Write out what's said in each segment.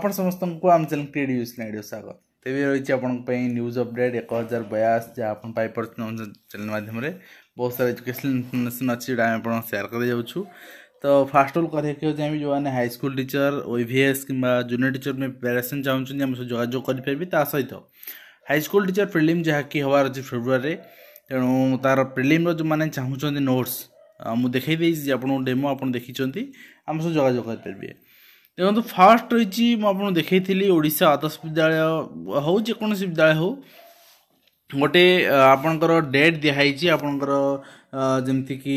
ଆପଣ ସମସ୍ତଙ୍କୁ ଆମ ଚ୍ୟାନେଲ୍ କ୍ରିଏଟ୍ ନ୍ୟୁଜ୍ ନାଇଡ଼ିଓ ସ୍ୱାଗତ ତେବେ ରହିଛି ଆପଣଙ୍କ ପାଇଁ ନ୍ୟୁଜ୍ ଅପଡ଼େଟ୍ ଏକ ହଜାର ବୟାସ ଯାହା ଆପଣ ପାଇପାରୁଛନ୍ତି ଚ୍ୟାନେଲ୍ ମାଧ୍ୟମରେ ବହୁତ ସାରା ଏଜୁକେସନାଲ୍ ଇନଫର୍ମେସନ୍ ଅଛି ଯେଉଁଟା ଆମେ ଆପଣଙ୍କୁ ସେୟାର କରିଯାଉଛୁ ତ ଫାର୍ଷ୍ଟ ଅଲ୍ କହିବାକୁ ଚାହିଁବି ଯେଉଁମାନେ ହାଇସ୍କୁଲ ଟିଚର ଓଇଭିଏସ୍ କିମ୍ବା ଜୁନିୟର ଟିଚର ପାଇଁ ପ୍ରିପାରେସନ୍ ଚାହୁଁଛନ୍ତି ଆମ ସହ ଯୋଗାଯୋଗ କରିପାରିବେ ତା ସହିତ ହାଇସ୍କୁଲ ଟିଚର ପ୍ରିଲିମ୍ ଯାହାକି ହେବାର ଅଛି ଫେବୃଆରୀରେ ତେଣୁ ତା'ର ପ୍ରିଲିମ୍ର ଯେଉଁମାନେ ଚାହୁଁଛନ୍ତି ନୋଟ୍ସ ମୁଁ ଦେଖାଇ ଦେଇଛି ଆପଣଙ୍କୁ ଡେମୋ ଆପଣ ଦେଖିଛନ୍ତି ଆମ ସହ ଯୋଗାଯୋଗ କରିପାରିବେ ଦେଖନ୍ତୁ ଫାର୍ଷ୍ଟ ରହିଛି ମୁଁ ଆପଣଙ୍କୁ ଦେଖାଇଥିଲି ଓଡ଼ିଶା ଆଦର୍ଶ ବିଦ୍ୟାଳୟ ହେଉ ଯେକୌଣସି ବିଦ୍ୟାଳୟ ହେଉ ଗୋଟେ ଆପଣଙ୍କର ଡେଟ୍ ଦିଆହେଇଛି ଆପଣଙ୍କର ଯେମିତିକି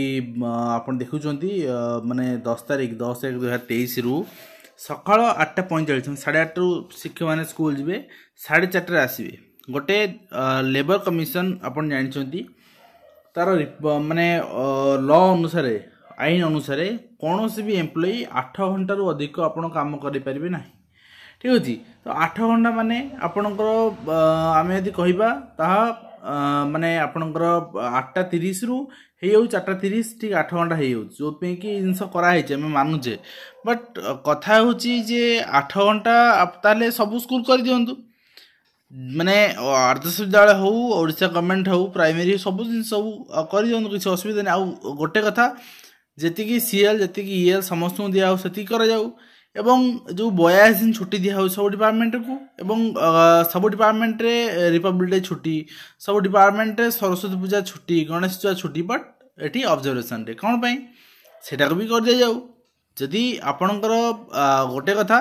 ଆପଣ ଦେଖୁଛନ୍ତି ମାନେ ଦଶ ତାରିଖ ଦଶ ଏକ ଦୁଇହଜାର ତେଇଶରୁ ସକାଳ ଆଠଟା ପଇଁଚାଳିଶ ସାଢ଼େ ଆଠରୁ ଶିକ୍ଷକମାନେ ସ୍କୁଲ ଯିବେ ସାଢ଼େ ଚାରିଟାରେ ଆସିବେ ଗୋଟେ ଲେବର କମିଶନ ଆପଣ ଜାଣିଛନ୍ତି ତା'ର ମାନେ ଲ ଅନୁସାରେ আইন অনুসারে কোনসে বি এমপ্লয়ি 8 ঘন্টার অধিক আপন কাম করি পারবি নাই ঠিক হ জি তো 8 ঘন্টা মানে আপনক আ আমি যদি কইবা তাহা মানে আপনক 8:30 রু হেউ 4:30 ঠিক 8 ঘন্টা হেউ যো পে কি ইনসা করা হে চে আমি মানু জে বাট কথা হুচি যে 8 ঘন্টা সপ্তাহে সব স্কুল করি দিওন মানে অর্ধ সুবিধা হউ ওড়িশা गवर्नमेंट হউ প্রাইমারি সব দিন সব করি যন কিছু অসুবিধা না আ গটে কথা ଯେତିକି ସିଏଲ୍ ଯେତିକି ଇଏଲ୍ ସମସ୍ତଙ୍କୁ ଦିଆହେଉ ସେତିକି କରାଯାଉ ଏବଂ ଯେଉଁ ବୟାଳିଶ ଦିନ ଛୁଟି ଦିଆହେଉ ସବୁ ଡିପାର୍ଟମେଣ୍ଟକୁ ଏବଂ ସବୁ ଡିପାର୍ଟମେଣ୍ଟରେ ରିପବ୍ଲିକ୍ ଡେ ଛୁଟି ସବୁ ଡିପାର୍ଟମେଣ୍ଟରେ ସରସ୍ୱତୀ ପୂଜା ଛୁଟି ଗଣେଶ ପୂଜା ଛୁଟି ବଟ୍ ଏଠି ଅବଜର୍ଭେସନ୍ ଡେ କ'ଣ ପାଇଁ ସେଟାକୁ ବି କରିଦିଆଯାଉ ଯଦି ଆପଣଙ୍କର ଗୋଟେ କଥା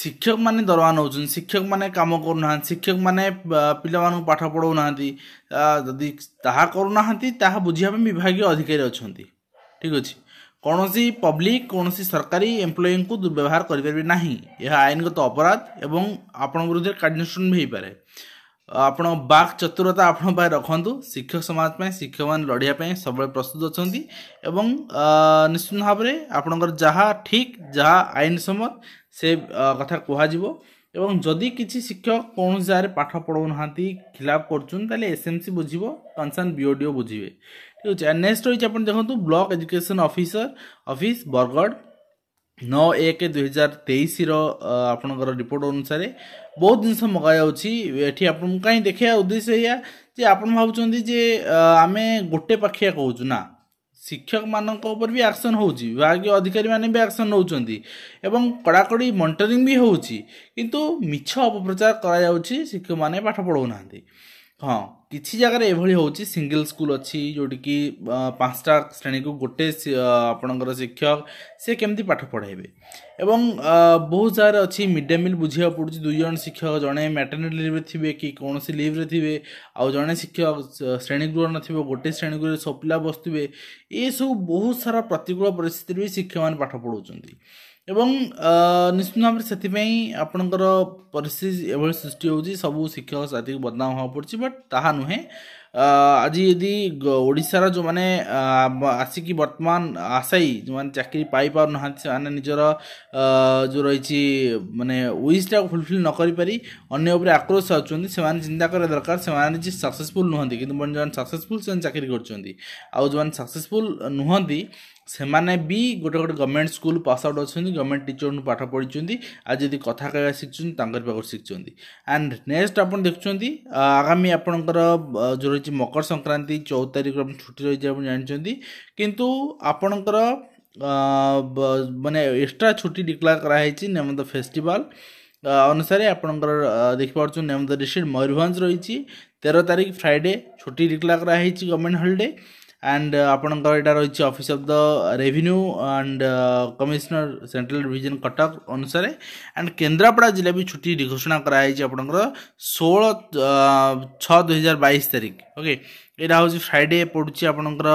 ଶିକ୍ଷକମାନେ ଦରମା ନେଉଛନ୍ତି ଶିକ୍ଷକମାନେ କାମ କରୁନାହାନ୍ତି ଶିକ୍ଷକମାନେ ପିଲାମାନଙ୍କୁ ପାଠ ପଢ଼ାଉନାହାନ୍ତି ଯଦି ତାହା କରୁନାହାନ୍ତି ତାହା ବୁଝିବା ପାଇଁ ବିଭାଗୀୟ ଅଧିକାରୀ ଅଛନ୍ତି ঠিক ଅଛି କୌଣସି ପବ୍ଲିକ୍ କୌଣସି ସରକାରୀ ଏମ୍ପ୍ଲୟିଙ୍କୁ ଦୁର୍ବ୍ୟବହାର କରିପାରିବେ ନାହିଁ ଏହା ଆଇନଗତ ଅପରାଧ ଏବଂ ଆପଣଙ୍କ ବିରୁଦ୍ଧରେ କାର୍ଯ୍ୟାନୁଷ୍ଠାନ ବି ହୋଇପାରେ ଆପଣ ବାକ୍ ଚତୁରତା ଆପଣଙ୍କ ପାଇଁ ରଖନ୍ତୁ ଶିକ୍ଷକ ସମାଜ ପାଇଁ ଶିକ୍ଷକମାନେ ଲଢ଼ିବା ପାଇଁ ସବୁବେଳେ ପ୍ରସ୍ତୁତ ଅଛନ୍ତି ଏବଂ ନିଶ୍ଚିତ ଭାବରେ ଆପଣଙ୍କର ଯାହା ଠିକ୍ ଯାହା ଆଇନ ସମ୍ମତ ସେ କଥା କୁହାଯିବ এবং ଯଦି କିଛି ଶିକ୍ଷକ କୌଣସି ଜାଗାରେ ପାଠ ପଢ଼ାଉନାହାନ୍ତି ଖିଲାପ କରୁଛନ୍ତି ତାହେଲେ ଏସ୍ ଏମ୍ ସି ବୁଝିବ concern B O D O ବୁଝିବେ ଠିକ୍ ଅଛି ଆଣ୍ଡ ନେକ୍ସଟ ରହିଛି ଆପଣ ଦେଖନ୍ତୁ block education officer office Bargarh ନଅ ଏକ ଦୁଇହଜାର ତେଇଶର ଆପଣଙ୍କର ରିପୋର୍ଟ ଅନୁସାରେ ବହୁତ ଜିନିଷ ମଗାଯାଉଛି ଏଠି ଆପଣଙ୍କୁ କାହିଁ ଦେଖିବା ଉଦ୍ଦେଶ୍ୟ ଏଇଆ ଯେ ଆପଣ ଭାବୁଛନ୍ତି ଯେ ଆମେ ଗୋଟେ ପାଖିଆ କହୁଛୁ ନା ଶିକ୍ଷକମାନଙ୍କ ଉପରେ ବି ଆକ୍ସନ୍ ହେଉଛି ବିଭାଗୀୟ ଅଧିକାରୀମାନେ ବି ଆକ୍ସନ୍ ନେଉଛନ୍ତି ଏବଂ କଡ଼ାକଡ଼ି ମନିଟରିଂ ବି ହେଉଛି କିନ୍ତୁ ମିଛ ଅପପ୍ରଚାର କରାଯାଉଛି ଶିକ୍ଷକମାନେ ପାଠ ପଢ଼ାଉ ନାହାନ୍ତି ହଁ କିଛି ଜାଗାରେ ଏଭଳି ହେଉଛି ସିଙ୍ଗିଲ୍ ସ୍କୁଲ୍ ଅଛି ଯେଉଁଠିକି ପାଞ୍ଚଟା ଶ୍ରେଣୀକୁ ଗୋଟେ ଆପଣଙ୍କର ଶିକ୍ଷକ ସେ କେମିତି ପାଠ ପଢ଼ାଇବେ ଏବଂ ବହୁତ ସାରା ଅଛି ମିଡ଼୍ ଡେ ମିଲ୍ ବୁଝିବାକୁ ପଡ଼ୁଛି ଦୁଇ ଜଣ ଶିକ୍ଷକ ଜଣେ ମ୍ୟାଟର୍ନିଟି ଲିଭ୍ରେ ଥିବେ କି କୌଣସି ଲିଭ୍ରେ ଥିବେ ଆଉ ଜଣେ ଶିକ୍ଷକ ଶ୍ରେଣୀଗୃହ ନଥିବ ଗୋଟେ ଶ୍ରେଣୀଗୃହରେ ସବୁ ପିଲା ବସୁଥିବେ ଏସବୁ ବହୁତ ସାରା ପ୍ରତିକୂଳ ପରିସ୍ଥିତିରେ ବି ଶିକ୍ଷକମାନେ ପାଠ ପଢ଼ାଉଛନ୍ତି ଏବଂ ନିଶ୍ଚିତ ଭାବରେ ସେଥିପାଇଁ ଆପଣଙ୍କର ପରିସ୍ଥିତି ଏଭଳି ସୃଷ୍ଟି ହେଉଛି ସବୁ ଶିକ୍ଷକ ଜାତିକୁ ବଦନାମ ହେବାକୁ ପଡ଼ୁଛି ବଟ୍ ତାହା ନୁହେଁ ଆଜି ଯଦି ଓଡ଼ିଶାର ଯେଉଁମାନେ ଆସିକି ବର୍ତ୍ତମାନ ଆଶାୟୀ ଯେଉଁମାନେ ଚାକିରି ପାଇପାରୁନାହାନ୍ତି ସେମାନେ ନିଜର ଯେଉଁ ରହିଛି ମାନେ ୱିଜ୍ଟାକୁ ଫୁଲଫିଲ୍ ନ କରିପାରି ଅନ୍ୟ ଉପରେ ଆକ୍ରୋଶ ହେଉଛନ୍ତି ସେମାନେ ଚିନ୍ତା କରିବା ଦରକାର ସେମାନେ ନିଜେ ସକ୍ସେସଫୁଲ୍ ନୁହନ୍ତି କିନ୍ତୁ ଯେଉଁମାନେ ସକ୍ସେସଫୁଲ୍ ସେମାନେ ଚାକିରି କରୁଛନ୍ତି ଆଉ ଯେଉଁମାନେ ସକ୍ସେସଫୁଲ୍ ନୁହନ୍ତି ସେମାନେ ବି ଗୋଟେ ଗୋଟେ ଗଭର୍ଣ୍ଣମେଣ୍ଟ ସ୍କୁଲ ପାସ୍ ଆଉଟ୍ ଅଛନ୍ତି ଗଭର୍ଣ୍ଣମେଣ୍ଟ ଟିଚରଙ୍କୁ ପାଠ ପଢ଼ିଛନ୍ତି ଆଉ ଯଦି କଥା କହିବା ଶିଖିଛନ୍ତି ତାଙ୍କରି ପାଖରୁ ଶିଖିଛନ୍ତି ଆଣ୍ଡ ନେକ୍ସଟ ଆପଣ ଦେଖୁଛନ୍ତି ଆଗାମୀ ଆପଣଙ୍କର ଯେଉଁ ରହିଛି ମକର ସଂକ୍ରାନ୍ତି ଚଉଦ ତାରିଖରୁ ଆପଣ ଛୁଟି ରହିଛି ଆପଣ ଜାଣିଛନ୍ତି କିନ୍ତୁ ଆପଣଙ୍କର ମାନେ ଏକ୍ସଟ୍ରା ଛୁଟି ଡିକ୍ଲେୟାର କରାହେଇଛି ନେମ୍ ଦ ଫେଷ୍ଟିଭାଲ୍ ଅନୁସାରେ ଆପଣଙ୍କର ଦେଖିପାରୁଛନ୍ତି name of the district Mayurbhanj ରହିଛି ତେର ତାରିଖ ଫ୍ରାଇଡ଼େ ଛୁଟି ଡିକ୍ଲେୟାର କରାହେଇଛି ଗଭର୍ଣ୍ଣମେଣ୍ଟ ହଲିଡ଼େ ଆଣ୍ଡ ଆପଣଙ୍କର ଏଇଟା ରହିଛି office of the revenue and commissioner central revision Cuttack ଅନୁସାରେ ଆଣ୍ଡ କେନ୍ଦ୍ରାପଡ଼ା ଜିଲ୍ଲା ବି ଛୁଟି ଘୋଷଣା କରାଯାଇଛି ଆପଣଙ୍କର ଷୋହଳ ଛଅ ଦୁଇହଜାର ବାଇଶ ତାରିଖ ଓକେ ଏଇଟା ହେଉଛି ଫ୍ରାଇଡ଼େ ପଡ଼ୁଛି ଆପଣଙ୍କର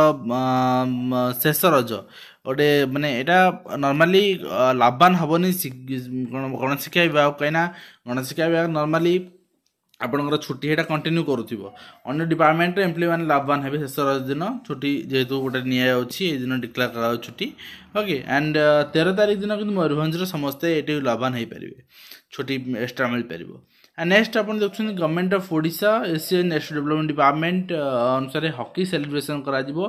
ଶେଷ ରଜ ଗୋଟେ ମାନେ ଏଇଟା ନର୍ମାଲି ଲାଭବାନ ହେବନି ଗଣଶିକ୍ଷା ବିଭାଗ କାହିଁକିନା ଗଣଶିକ୍ଷା ବିଭାଗ ନର୍ମାଲି ଆପଣଙ୍କର ଛୁଟି ସେଇଟା କଣ୍ଟିନ୍ୟୁ କରୁଥିବ ଅନ୍ୟ ଡିପାର୍ଟମେଣ୍ଟରେ ଏମ୍ପ୍ଲୟମାନେ ଲାଭବାନ ହେବେ ଶେଷ ଦିନ ଛୁଟି ଯେହେତୁ ଗୋଟେ ନିଆଯାଉଛି ଏଇ ଦିନ ଡିକ୍ଲେୟାର କରାଯାଉଛି ଛୁଟି ଓକେ ଆଣ୍ଡ ତେର ତାରିଖ ଦିନ କିନ୍ତୁ ମୟୂରଭଞ୍ଜରେ ସମସ୍ତେ ଏଠି ଲାଭବାନ ହୋଇପାରିବେ ଛୁଟି ଏକ୍ସଟ୍ରା ମିଳିପାରିବ ଆଉ ନେକ୍ସଟ ଆପଣ ଦେଖୁଛନ୍ତି ଗଭର୍ଣ୍ଣମେଣ୍ଟ ଅଫ୍ ଓଡ଼ିଶା ଏସିଆ ନ୍ୟାସନାଲ୍ ଡେଭଲପମେଣ୍ଟ ଡିପାର୍ଟମେଣ୍ଟ ଅନୁସାରେ ହକି ସେଲିବ୍ରେସନ୍ କରାଯିବ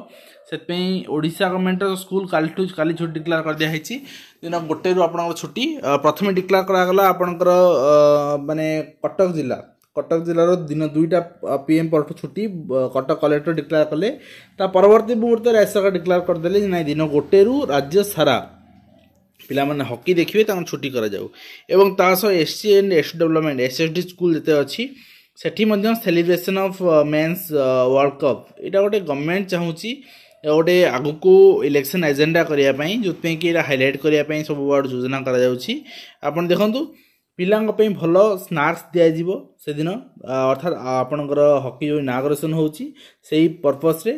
ସେଥିପାଇଁ ଓଡ଼ିଶା ଗଭର୍ଣ୍ଣମେଣ୍ଟର ସ୍କୁଲ କାଲିଠୁ କାଲି ଛୁଟି ଡିକ୍ଲେୟାର କରିଦିଆହେଇଛି ଦିନ ଗୋଟେରୁ ଆପଣଙ୍କର ଛୁଟି ପ୍ରଥମେ ଡିକ୍ଲେୟାର କରାଗଲା ଆପଣଙ୍କର ମାନେ କଟକ ଜିଲ୍ଲା କଟକ ଜିଲ୍ଲାର ଦିନ ଦୁଇଟା ପି ଏମ୍ ପରଠୁ ଛୁଟି କଟକ କଲେକ୍ଟର ଡିକ୍ଲେୟାର କଲେ ତା ପରବର୍ତ୍ତୀ ମୁହୂର୍ତ୍ତରେ ରାଜ୍ୟ ସରକାର ଡିକ୍ଲେୟାର କରିଦେଲେ ଯେ ନାହିଁ ଦିନ ଗୋଟେରୁ ରାଜ୍ୟ ସାରା ପିଲାମାନେ ହକି ଦେଖିବେ ତାଙ୍କୁ ଛୁଟି କରାଯାଉ ଏବଂ ତା ସହ S C and S development S S D school ଯେତେ ଅଛି ସେଠି ମଧ୍ୟ celebration of men's world cup ଏଇଟା ଗୋଟେ ଗଭର୍ଣ୍ଣମେଣ୍ଟ ଚାହୁଁଛି ଗୋଟେ ଆଗକୁ ଇଲେକ୍ସନ୍ ଏଜେଣ୍ଡା କରିବା ପାଇଁ ଯେଉଁଥିପାଇଁ କି ଏଇଟା ହାଇଲାଇଟ୍ କରିବା ପାଇଁ ସବୁ ୱାର୍ଡ଼ ଯୋଜନା କରାଯାଉଛି ଆପଣ ଦେଖନ୍ତୁ ପିଲାଙ୍କ ପାଇଁ ଭଲ ସ୍ନାକ୍ସ ଦିଆଯିବ ସେଦିନ ଅର୍ଥାତ୍ ଆପଣଙ୍କର ହକି ଯେଉଁ ଇନାଗରେସନ୍ ହେଉଛି ସେଇ ପର୍ପସ୍ରେ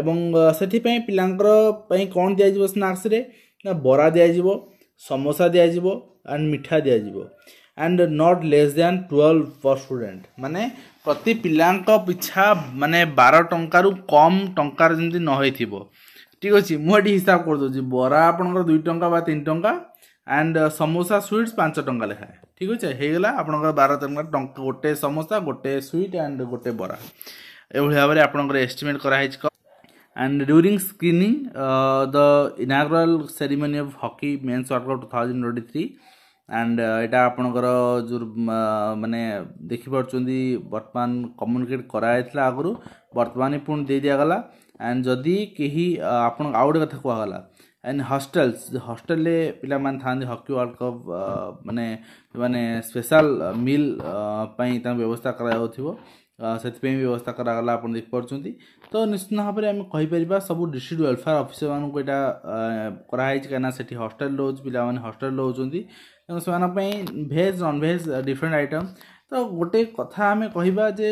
ଏବଂ ସେଥିପାଇଁ ପିଲାଙ୍କର ପାଇଁ କ'ଣ ଦିଆଯିବ ସ୍ନାକ୍ସରେ ନା ବରା ଦିଆଯିବ ସମୋସା ଦିଆଯିବ ଆଣ୍ଡ ମିଠା ଦିଆଯିବ and not less than twelve per student ମାନେ ପ୍ରତି ପିଲାଙ୍କ ପିଛା ମାନେ ବାର ଟଙ୍କାରୁ କମ୍ ଟଙ୍କାର ଯେମିତି ନ ହେଇଥିବ ଠିକ୍ ଅଛି ମୁଁ ଏଠି ହିସାବ କରିଦେଉଛି ବରା ଆପଣଙ୍କର ଦୁଇ ଟଙ୍କା ବା ତିନି ଟଙ୍କା ଆଣ୍ଡ ସମୋସା ସୁଇଟ୍ସ ପାଞ୍ଚ ଟଙ୍କା ଲେଖାଏଁ ঠিক আছে ହେଇଗଲା ଆପଣଙ୍କର ବାର ତାରିଖ ଗୋଟେ ସମୋସା ଗୋଟେ ସୁଇଟ୍ ଆଣ୍ଡ ଗୋଟେ ବରା ଏଭଳି ଭାବରେ ଆପଣଙ୍କର ଏଷ୍ଟିମେଟ୍ କରାହେଇଛି and during screening uh, the inaugural ceremony of hockey men's world cup 2023 and এটা ଆପଣଙ୍କର ଯେଉଁ ମାନେ ଦେଖିପାରୁଛନ୍ତି ବର୍ତ୍ତମାନ କମ୍ୟୁନିକେଟ୍ କରାଯାଇଥିଲା ଆଗରୁ ବର୍ତ୍ତମାନ ପୁଣି ଦେଇ ଦିଆଗଲା ଆଣ୍ଡ ଯଦି କେହି ଆପଣ ଆଉ ଗୋଟେ କଥା କୁହାଗଲା ଆଣ୍ଡ ହଷ୍ଟେଲ୍ସ ହଷ୍ଟେଲରେ ପିଲାମାନେ ଥାନ୍ତି ହକି ୱାର୍ଲ୍ଡ କପ୍ ମାନେ ମାନେ ସ୍ପେଶାଲ ମିଲ୍ ପାଇଁ ତାଙ୍କ ବ୍ୟବସ୍ଥା କରାଯାଉଥିବ ସେଥିପାଇଁ ବ୍ୟବସ୍ଥା କରାଗଲା ଆପଣ ଦେଖିପାରୁଛନ୍ତି ତ ନିଶ୍ଚିତ ଭାବରେ ଆମେ କହିପାରିବା ସବୁ ଡିଷ୍ଟ୍ରିକ୍ଟ ୱେଲଫେୟାର ଅଫିସରମାନଙ୍କୁ ଏଇଟା କରାହେଇଛି କାହିଁକିନା ସେଠି ହଷ୍ଟେଲ ରହୁଛି ପିଲାମାନେ ହଷ୍ଟେଲ ରହୁଛନ୍ତି ତେଣୁ ସେମାନଙ୍କ ପାଇଁ ଭେଜ୍ ନନ୍ଭେଜ୍ ଡିଫରେଣ୍ଟ ଆଇଟମ୍ ତ ଗୋଟେ କଥା ଆମେ କହିବା ଯେ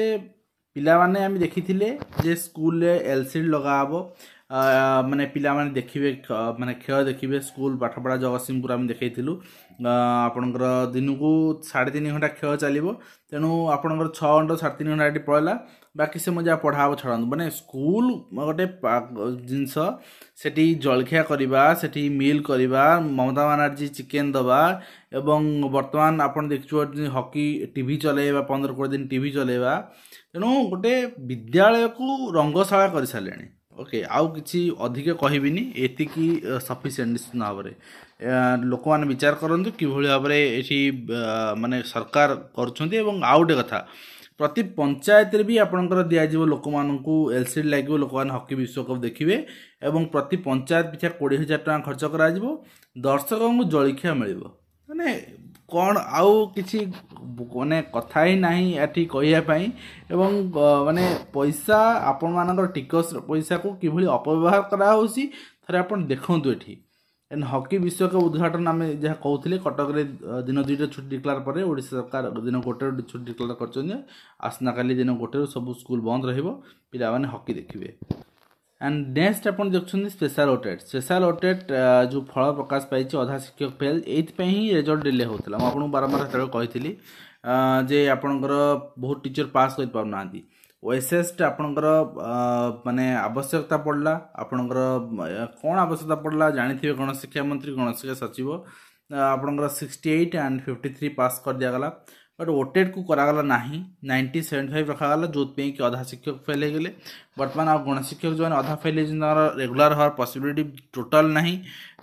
ପିଲାମାନେ ଆମେ ଦେଖିଥିଲେ ଯେ ସ୍କୁଲରେ ଏଲ୍ ସି ଡ଼ି ଲଗାହେବ ମାନେ ପିଲାମାନେ ଦେଖିବେ ମାନେ ଖେଳ ଦେଖିବେ ସ୍କୁଲ ପାଠପଢ଼ା ଜଗତସିଂହପୁର ଆମେ ଦେଖାଇଥିଲୁ ଆପଣଙ୍କର ଦିନକୁ ସାଢ଼େ ତିନି ଘଣ୍ଟା ଖେଳ ଚାଲିବ ତେଣୁ ଆପଣଙ୍କର ଛଅ ଘଣ୍ଟା ସାଢ଼େ ତିନି ଘଣ୍ଟା ଏଠି ପଳେଇଲା ବାକି ସେ ଯାହା ପଢ଼ା ହେବ ଛାଡ଼ନ୍ତୁ ମାନେ ସ୍କୁଲ ଗୋଟେ ଜିନିଷ ସେଠି ଜଳଖିଆ କରିବା ସେଠି ମିଲ୍ କରିବା ମମତା ବାନାର୍ଜୀ ଚିକେନ୍ ଦେବା ଏବଂ ବର୍ତ୍ତମାନ ଆପଣ ଦେଖୁଛନ୍ତି ହକି ଟିଭି ଚଲେଇବା ପନ୍ଦର କୋଡ଼ିଏ ଦିନ ଟିଭି ଚଲେଇବା ତେଣୁ ଗୋଟେ ବିଦ୍ୟାଳୟକୁ ରଙ୍ଗଶାଳା କରିସାରିଲେଣି ଓକେ ଆଉ କିଛି ଅଧିକ କହିବିନି ଏତିକି ସଫିସିଏଣ୍ଟ ନିଶ୍ଚିତ ଭାବରେ ଲୋକମାନେ ବିଚାର କରନ୍ତୁ କିଭଳି ଭାବରେ ଏଠି ମାନେ ସରକାର କରୁଛନ୍ତି ଏବଂ ଆଉ ଗୋଟେ କଥା ପ୍ରତି ପଞ୍ଚାୟତରେ ବି ଆପଣଙ୍କର ଦିଆଯିବ ଲୋକମାନଙ୍କୁ ଏଲ୍ ସି ଡ଼ି ଲାଗିବ ଲୋକମାନେ ହକି ବିଶ୍ୱକପ୍ ଦେଖିବେ ଏବଂ ପ୍ରତି ପଞ୍ଚାୟତ ପିଛା କୋଡ଼ିଏ ହଜାର ଟଙ୍କା ଖର୍ଚ୍ଚ କରାଯିବ ଦର୍ଶକଙ୍କୁ ଜଳଖିଆ ମିଳିବ ମାନେ କ'ଣ ଆଉ କିଛି ମାନେ କଥା ହିଁ ନାହିଁ ଏଠି କହିବା ପାଇଁ ଏବଂ ମାନେ ପଇସା ଆପଣମାନଙ୍କର ଟିକସ ପଇସାକୁ କିଭଳି ଅପବ୍ୟବହାର କରାହେଉଛି ଥରେ ଆପଣ ଦେଖନ୍ତୁ ଏଠି ଏଣ୍ଡ ହକି ବିଶ୍ୱକପ ଉଦ୍ଘାଟନ ଆମେ ଯାହା କହୁଥିଲେ କଟକରେ ଦିନ ଦୁଇଟା ଛୁଟି ଡିକ୍ଲାର ପରେ ଓଡ଼ିଶା ସରକାର ଦିନ ଗୋଟେରୁ ଛୁଟି ଡିକ୍ଲାର କରିଛନ୍ତି ଆସନ୍ତାକାଲି ଦିନ ଗୋଟେରୁ ସବୁ ସ୍କୁଲ ବନ୍ଦ ରହିବ ପିଲାମାନେ ହକି ଦେଖିବେ ଆଣ୍ଡ ନେକ୍ସଟ ଆପଣ ଦେଖୁଛନ୍ତି ସ୍ପେଶାଲ ଓଟେଟ୍ ସ୍ପେଶାଲ ଓଟେଟ୍ ଯେଉଁ ଫଳ ପ୍ରକାଶ ପାଇଛି ଅଧା ଶିକ୍ଷକ ଫେଲ୍ ଏଇଥିପାଇଁ ହିଁ ରେଜଲ୍ଟ ଡିଲେ ହେଉଥିଲା ମୁଁ ଆପଣଙ୍କୁ ବାରମ୍ବାର ସେତେବେଳେ କହିଥିଲି ଯେ ଆପଣଙ୍କର ବହୁତ ଟିଚର ପାସ୍ କରିପାରୁନାହାନ୍ତି ଓଏସ୍ଏସ୍ଟା ଆପଣଙ୍କର ମାନେ ଆବଶ୍ୟକତା ପଡ଼ିଲା ଆପଣଙ୍କର କ'ଣ ଆବଶ୍ୟକତା ପଡ଼ିଲା ଜାଣିଥିବେ ଗଣଶିକ୍ଷା ମନ୍ତ୍ରୀ ଗଣଶିକ୍ଷା ସଚିବ ଆପଣଙ୍କର sixty eight and fifty three pass କରିଦିଆଗଲା ବଟ୍ ଓଟେଡ଼୍କୁ କରାଗଲା ନାହିଁ ନାଇଣ୍ଟିନ୍ ସେଭେଣ୍ଟି ଫାଇଭ୍ ରଖାଗଲା ଯେଉଁଥିପାଇଁକି ଅଧା ଶିକ୍ଷକ ଫେଲ୍ ହୋଇଗଲେ ବର୍ତ୍ତମାନ ଆଉ ଗଣଶିକ୍ଷକ ଯେଉଁମାନେ ଅଧା ଫେଲ୍ ହୋଇଛନ୍ତି ତାଙ୍କର ରେଗୁଲାର୍ ହେବାର ପସିବିଲିଟି ଟୋଟାଲ୍ ନାହିଁ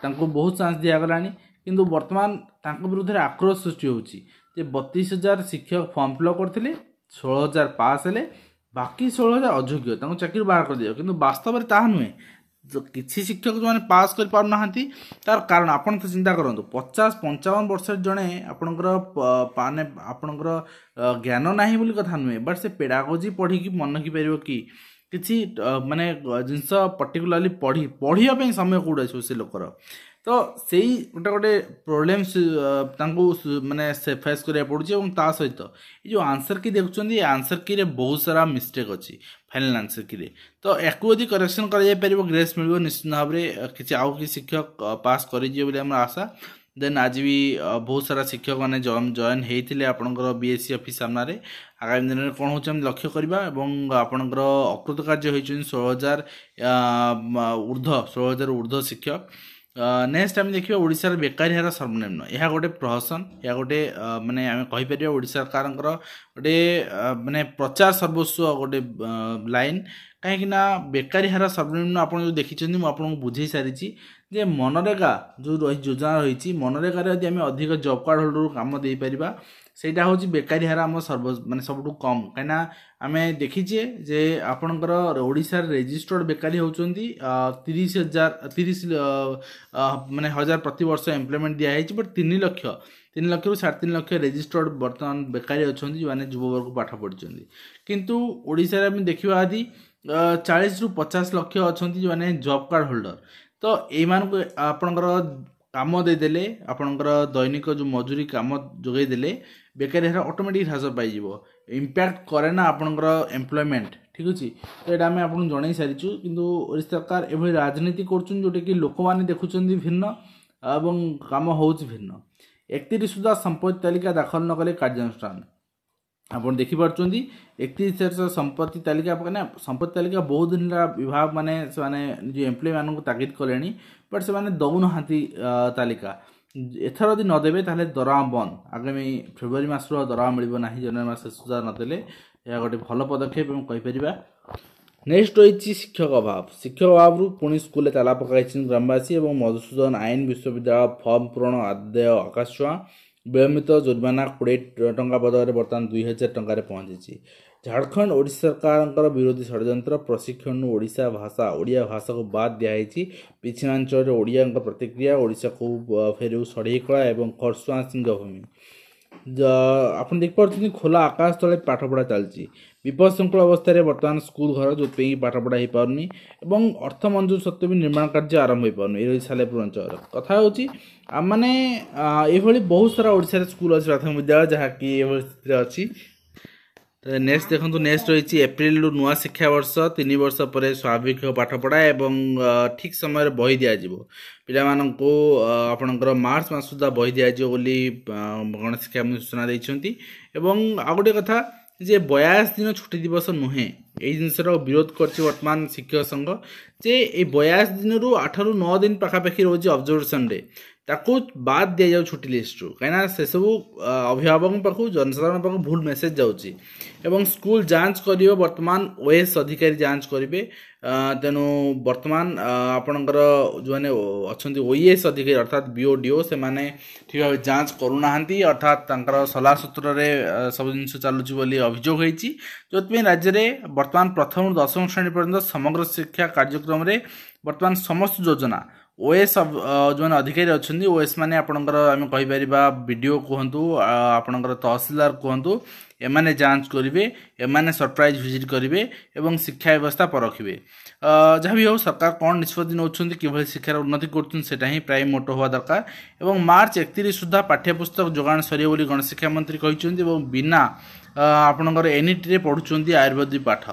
ତାଙ୍କୁ ବହୁତ ଚାନ୍ସ ଦିଆଗଲାଣି କିନ୍ତୁ ବର୍ତ୍ତମାନ ତାଙ୍କ ବିରୁଦ୍ଧରେ ଆକ୍ରୋଶ ସୃଷ୍ଟି ହେଉଛି ଯେ ବତିଶ ହଜାର ଶିକ୍ଷକ ଫର୍ମ ଫିଲ୍ଅପ୍ କରିଥିଲେ ଷୋହଳ ହଜାର ପାସ୍ ହେଲେ ବାକି ଷୋହଳ ହଜାର ଅଯୋଗ୍ୟ ତାଙ୍କୁ ଚାକିରି ବାହାର କରିଦିଅ କିନ୍ତୁ ବାସ୍ତବରେ ତାହା ନୁହେଁ କିଛି ଶିକ୍ଷକ ଯେଉଁମାନେ ପାସ୍ କରିପାରୁନାହାନ୍ତି ତା'ର କାରଣ ଆପଣ ତ ଚିନ୍ତା କରନ୍ତୁ ପଚାଶ ପଞ୍ଚାବନ ବର୍ଷରେ ଜଣେ ଆପଣଙ୍କର ମାନେ ଆପଣଙ୍କର ଜ୍ଞାନ ନାହିଁ ବୋଲି କଥା ନୁହେଁ ବଟ୍ ସେ ପେଡ଼ାଗୋଜି ପଢ଼ିକି ମନେ ରଖିପାରିବ କି କିଛି ମାନେ ଜିନିଷ ପର୍ଟିକୁଲାରଲି ପଢ଼ି ପଢ଼ିବା ପାଇଁ ସମୟ କେଉଁଠି ଆସିବ ସେ ଲୋକର ତ ସେଇ ଗୋଟେ ଗୋଟେ ପ୍ରୋବ୍ଲେମ୍ ତାଙ୍କୁ ମାନେ ଫେସ୍ କରିବାକୁ ପଡ଼ୁଛି ଏବଂ ତା ସହିତ ଏ ଯେଉଁ ଆନ୍ସର୍ କି ଦେଖୁଛନ୍ତି ଏ ଆନ୍ସର କିରେ ବହୁତ ସାରା ମିଷ୍ଟେକ୍ ଅଛି ଫାଇନାଲ୍ ଆନ୍ସର୍ କିରେ ତ ୟାକୁ ଯଦି କରେକ୍ସନ୍ କରାଯାଇପାରିବ ଗ୍ରେସ୍ ମିଳିବ ନିଶ୍ଚିନ୍ତ ଭାବରେ କିଛି ଆଉ କିଛି ଶିକ୍ଷକ ପାସ୍ କରିଯିବେ ବୋଲି ଆମର ଆଶା ଦେନ୍ ଆଜି ବି ବହୁତ ସାରା ଶିକ୍ଷକମାନେ ଜଏନ୍ ହେଇଥିଲେ ଆପଣଙ୍କର ବି ଏସ୍ ସି ଅଫିସ୍ ସାମ୍ନାରେ ଆଗାମୀ ଦିନରେ କ'ଣ ହେଉଛି ଆମେ ଲକ୍ଷ୍ୟ କରିବା ଏବଂ ଆପଣଙ୍କର ଅକୃତ କାର୍ଯ୍ୟ ହୋଇଛନ୍ତି ଷୋହଳ ହଜାର ଉର୍ଦ୍ଧ୍ୱ ଷୋହଳ ହଜାର ଉର୍ଦ୍ଧ୍ୱ ଶିକ୍ଷକ ନେକ୍ସଟ ଆମେ ଦେଖିବା ଓଡ଼ିଶାର ବେକାରୀ ହାର ସର୍ବନିମ୍ନ ଏହା ଗୋଟେ ପ୍ରହସନ ଏହା ଗୋଟେ ମାନେ ଆମେ କହିପାରିବା ଓଡ଼ିଶା ସରକାରଙ୍କର ଗୋଟେ ମାନେ ପ୍ରଚାର ସର୍ବସ୍ୱ ଗୋଟେ ଲାଇନ୍ କାହିଁକିନା ବେକାରୀ ହାର ସର୍ବନିମ୍ନ ଆପଣ ଯେଉଁ ଦେଖିଛନ୍ତି ମୁଁ ଆପଣଙ୍କୁ ବୁଝେଇ ସାରିଛି ଯେ ମନରେଗା ଯେଉଁ ଯୋଜନା ରହିଛି ମନରେଗାରେ ଯଦି ଆମେ ଅଧିକ ଜବ୍ କାର୍ଡ଼ ହୋଲ୍ଡରକୁ କାମ ଦେଇପାରିବା ସେଇଟା ହେଉଛି ବେକାରୀ ହାର ଆମ ସର୍ବ ମାନେ ସବୁଠୁ କମ୍ କାହିଁକିନା ଆମେ ଦେଖିଛେ ଯେ ଆପଣଙ୍କର ଓଡ଼ିଶାରେ ରେଜିଷ୍ଟର୍ଡ଼ ବେକାରୀ ହେଉଛନ୍ତି ତିରିଶ ହଜାର ତିରିଶ ମାନେ ହଜାର ପ୍ରତିବର୍ଷ ଏମ୍ପ୍ଲୟମେଣ୍ଟ ଦିଆହେଇଛି ବଟ୍ ତିନି ଲକ୍ଷ ତିନି ଲକ୍ଷରୁ ସାଢ଼େ ତିନି ଲକ୍ଷ ରେଜିଷ୍ଟର୍ଡ଼ ବର୍ତ୍ତମାନ ବେକାରୀ ଅଛନ୍ତି ଯେଉଁମାନେ ଯୁବବର୍ଗ ପାଠ ପଢ଼ିଛନ୍ତି କିନ୍ତୁ ଓଡ଼ିଶାରେ ଆମେ ଦେଖିବା ଆଦି ଚାଳିଶରୁ ପଚାଶ ଲକ୍ଷ ଅଛନ୍ତି ଯେଉଁମାନେ ଜବ୍ କାର୍ଡ଼ ହୋଲ୍ଡର୍ ତ ଏଇମାନଙ୍କୁ ଆପଣଙ୍କର କାମ ଦେଇଦେଲେ ଆପଣଙ୍କର ଦୈନିକ ଯେଉଁ ମଜୁରୀ କାମ ଯୋଗାଇ ଦେଲେ ବେକାରୀ ହାର ଅଟୋମେଟିକ୍ ହ୍ରାସ ପାଇଯିବ ଇମ୍ପ୍ୟାକ୍ଟ କରେ ନା ଆପଣଙ୍କର ଏମ୍ପ୍ଲୟମେଣ୍ଟ ଠିକ୍ ଅଛି ତ ଏଇଟା ଆମେ ଆପଣଙ୍କୁ ଜଣାଇ ସାରିଛୁ କିନ୍ତୁ ଓଡ଼ିଶା ସରକାର ଏଭଳି ରାଜନୀତି କରୁଛନ୍ତି ଯେଉଁଟାକି ଲୋକମାନେ ଦେଖୁଛନ୍ତି ଭିନ୍ନ ଏବଂ କାମ ହେଉଛି ଭିନ୍ନ ଏକତିରିଶ ସୁଦ୍ଧା ସମ୍ପତ୍ତି ତାଲିକା ଦାଖଲ ନ କଲେ କାର୍ଯ୍ୟାନୁଷ୍ଠାନ ଆପଣ ଦେଖିପାରୁଛନ୍ତି ଏକତିରିଶ ସମ୍ପତ୍ତି ତାଲିକା ମାନେ ସମ୍ପତ୍ତି ତାଲିକା ବହୁତ ଦିନ ହେଲା ବିଭାଗ ମାନେ ସେମାନେ ଯେଉଁ ଏମ୍ପ୍ଲୟମାନଙ୍କୁ ତାଗିଦ କଲେଣି ବଟ୍ ସେମାନେ ଦେଉନାହାନ୍ତି ତାଲିକା ଏଥର ଯଦି ନ ଦେବେ ତାହେଲେ ଦରମା ବନ୍ଦ ଆଗାମୀ ଫେବୃଆରୀ ମାସରୁ ଆଉ ଦରମା ମିଳିବ ନାହିଁ ଜାନୁଆରୀ ମାସ ସୁଦ୍ଧା ନଦେଲେ ଏହା ଗୋଟେ ଭଲ ପଦକ୍ଷେପ ଏବଂ କହିପାରିବା ନେକ୍ସଟ ରହିଛି ଶିକ୍ଷକ ଅଭାବ ଶିକ୍ଷକ ଅଭାବରୁ ପୁଣି ସ୍କୁଲରେ ତାଲା ପକାଇଛନ୍ତି ଗ୍ରାମବାସୀ ଏବଂ ମଧୁସୂଦନ ଆଇନ ବିଶ୍ୱବିଦ୍ୟାଳୟ ଫର୍ମ ପୂରଣ ଆଦାୟ ଆକାଶ ଛୁଆ ବିଳମ୍ବିତ ଜୋରିମାନା କୋଡ଼ିଏ ଟଙ୍କା ବଦଳରେ ବର୍ତ୍ତମାନ ଦୁଇ ହଜାର ଟଙ୍କାରେ ପହଞ୍ଚିଛି ଝାଡ଼ଖଣ୍ଡ ଓଡ଼ିଶା ସରକାରଙ୍କର ବିରୋଧୀ ଷଡ଼ଯନ୍ତ୍ର ପ୍ରଶିକ୍ଷଣରୁ ଓଡ଼ିଶା ଭାଷା ଓଡ଼ିଆ ଭାଷାକୁ ବାଦ୍ ଦିଆଯାଇଛି ପିଛିଣାଞ୍ଚଳରେ ଓଡ଼ିଆଙ୍କ ପ୍ରତିକ୍ରିୟା ଓଡ଼ିଶାକୁ ଫେରୁ ଷଢ଼େଇକଳା ଏବଂ ଖରସୁଆଁ ସିଂହଭୂମି ଆପଣ ଦେଖିପାରୁଛନ୍ତି ଖୋଲା ଆକାଶ ତଳେ ପାଠପଢ଼ା ଚାଲିଛି ବିପଦସଂକୁଳ ଅବସ୍ଥାରେ ବର୍ତ୍ତମାନ ସ୍କୁଲ ଘର ଯେଉଁଥିପାଇଁ ପାଠପଢ଼ା ହୋଇପାରୁନି ଏବଂ ଅର୍ଥ ମଞ୍ଜୁର ସତ୍ତ୍ୱେ ବି ନିର୍ମାଣ କାର୍ଯ୍ୟ ଆରମ୍ଭ ହୋଇପାରୁନି ଏଇ ରହିଛି ସାଲେପୁର ଅଞ୍ଚଳର କଥା ହେଉଛି ଆମମାନେ ଏଇଭଳି ବହୁତ ସାରା ଓଡ଼ିଶାରେ ସ୍କୁଲ ଅଛି ପ୍ରାଥମିକ ବିଦ୍ୟାଳୟ ଯାହାକି ଏଭଳି ସ୍ଥିତିରେ ଅଛି ନେକ୍ସଟ ଦେଖନ୍ତୁ ନେକ୍ସଟ ରହିଛି ଏପ୍ରିଲରୁ ନୂଆ ଶିକ୍ଷାବର୍ଷ ତିନି ବର୍ଷ ପରେ ସ୍ୱାଭାବିକ ପାଠପଢ଼ା ଏବଂ ଠିକ୍ ସମୟରେ ବହି ଦିଆଯିବ ପିଲାମାନଙ୍କୁ ଆପଣଙ୍କର ମାର୍ଚ୍ଚ ମାସ ସୁଦ୍ଧା ବହି ଦିଆଯିବ ବୋଲି ଗଣଶିକ୍ଷାମନ୍ତ୍ରୀ ସୂଚନା ଦେଇଛନ୍ତି ଏବଂ ଆଉ ଗୋଟେ କଥା ଯେ ବୟାଅଶ ଦିନ ଛୁଟି ଦିବସ ନୁହେଁ ଏଇ ଜିନିଷର ବିରୋଧ କରିଛି ବର୍ତ୍ତମାନ ଶିକ୍ଷକ ସଂଘ ଯେ ଏଇ ବୟାଅଶ ଦିନରୁ ଆଠରୁ ନଅ ଦିନ ପାଖାପାଖି ରହୁଛି ଅବଜରଭେସନ୍ରେ ତାକୁ ବାଦ ଦିଆଯାଉ ଛୁଟି ଲିଷ୍ଟରୁ କାହିଁକିନା ସେସବୁ ଅଭିଭାବକଙ୍କ ପାଖକୁ ଜନସାଧାରଣଙ୍କ ପାଖକୁ ଭୁଲ ମେସେଜ୍ ଯାଉଛି ଏବଂ ସ୍କୁଲ ଯାଞ୍ଚ କରିବ ବର୍ତ୍ତମାନ ଓଏସ୍ ଅଧିକାରୀ ଯାଞ୍ଚ କରିବେ ତେଣୁ ବର୍ତ୍ତମାନ ଆପଣଙ୍କର ଯେଉଁମାନେ ଅଛନ୍ତି ଓଇଏସ୍ ଅଧିକାରୀ ଅର୍ଥାତ୍ ବିଓଡିଓ ସେମାନେ ଠିକ୍ ଭାବେ ଯାଞ୍ଚ କରୁନାହାନ୍ତି ଅର୍ଥାତ୍ ତାଙ୍କର ସଲାସୂତ୍ରରେ ସବୁ ଜିନିଷ ଚାଲୁଛି ବୋଲି ଅଭିଯୋଗ ହୋଇଛି ଯେଉଁଥିପାଇଁ ରାଜ୍ୟରେ ବର୍ତ୍ତମାନ ପ୍ରଥମରୁ ଦଶମ ଶ୍ରେଣୀ ପର୍ଯ୍ୟନ୍ତ ସମଗ୍ର ଶିକ୍ଷା କାର୍ଯ୍ୟକ୍ରମରେ ବର୍ତ୍ତମାନ ସମସ୍ତ ଯୋଜନା ଓଏସ୍ ଯେଉଁମାନେ ଅଧିକାରୀ ଅଛନ୍ତି ଓଏସ୍ ମାନେ ଆପଣଙ୍କର ଆମେ କହିପାରିବା ବି ଡ଼ି ଓ କୁହନ୍ତୁ ଆପଣଙ୍କର ତହସିଲଦାର କୁହନ୍ତୁ ଏମାନେ ଯାଞ୍ଚ କରିବେ ଏମାନେ ସରପ୍ରାଇଜ୍ ଭିଜିଟ୍ କରିବେ ଏବଂ ଶିକ୍ଷା ବ୍ୟବସ୍ଥା ପରଖିବେ ଯାହା ବି ହେଉ ସରକାର କ'ଣ ନିଷ୍ପତ୍ତି ନେଉଛନ୍ତି କିଭଳି ଶିକ୍ଷାର ଉନ୍ନତି କରୁଛନ୍ତି ସେଇଟା ହିଁ ପ୍ରାୟ ମୋଟ ହେବା ଦରକାର ଏବଂ ମାର୍ଚ୍ଚ ଏକତିରିଶ ସୁଦ୍ଧା ପାଠ୍ୟପୁସ୍ତକ ଯୋଗାଣ ସରିବ ବୋଲି ଗଣଶିକ୍ଷା ମନ୍ତ୍ରୀ କହିଛନ୍ତି ଏବଂ ବିନା ଆପଣଙ୍କର ଏନ୍ଇଟିରେ ପଢ଼ୁଛନ୍ତି ଆୟୁର୍ବେଦିକ ପାଠ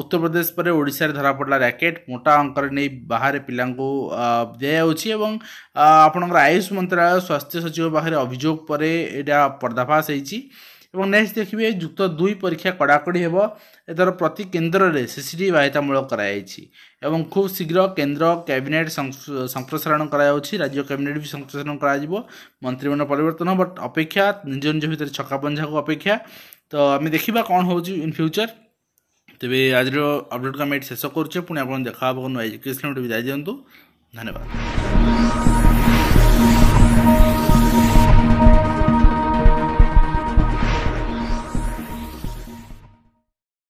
ଉତ୍ତରପ୍ରଦେଶ ପରେ ଓଡ଼ିଶାରେ ଧରାପଡ଼ିଲା ର୍ୟାକେଟ୍ ମୋଟା ଅଙ୍କରେ ନେଇ ବାହାରେ ପିଲାଙ୍କୁ ଦିଆଯାଉଛି ଏବଂ ଆପଣଙ୍କର ଆୟୁଷ ମନ୍ତ୍ରାଳୟ ସ୍ୱାସ୍ଥ୍ୟ ସଚିବ ପାଖରେ ଅଭିଯୋଗ ପରେ ଏଇଟା ପର୍ଦ୍ଦାଫାଶ ହେଇଛି ଏବଂ ନେକ୍ସଟ ଦେଖିବେ ଯୁକ୍ତ ଦୁଇ ପରୀକ୍ଷା କଡ଼ାକଡ଼ି ହେବ ଏଥର ପ୍ରତି କେନ୍ଦ୍ରରେ ସିସିଟିଭି ବାଧ୍ୟତାମୂଳକ କରାଯାଇଛି ଏବଂ ଖୁବ୍ ଶୀଘ୍ର କେନ୍ଦ୍ର କ୍ୟାବିନେଟ୍ ସମ୍ପ୍ରସାରଣ କରାଯାଉଛି ରାଜ୍ୟ କ୍ୟାବିନେଟ୍ ବି ସମ୍ପ୍ରସାରଣ କରାଯିବ ମନ୍ତ୍ରିମଣ୍ଡଳ ପରିବର୍ତ୍ତନ ବଟ୍ ଅପେକ୍ଷା ନିଜ ନିଜ ଭିତରେ ଛକାପଞ୍ଝାକୁ ଅପେକ୍ଷା ତ ଆମେ ଦେଖିବା କ'ଣ ହେଉଛି ଇନ୍ ଫ୍ୟୁଚର୍ ତେବେ ଆଜିର ଅପଡ଼େଟ୍କୁ ଆମେ ଏଠି ଶେଷ କରୁଛେ ପୁଣି ଆପଣ ଦେଖା ହେବ ନୂଆ ଏଜୁକେସନ୍ ବିଦାୟ ଦିଅନ୍ତୁ ଧନ୍ୟବାଦ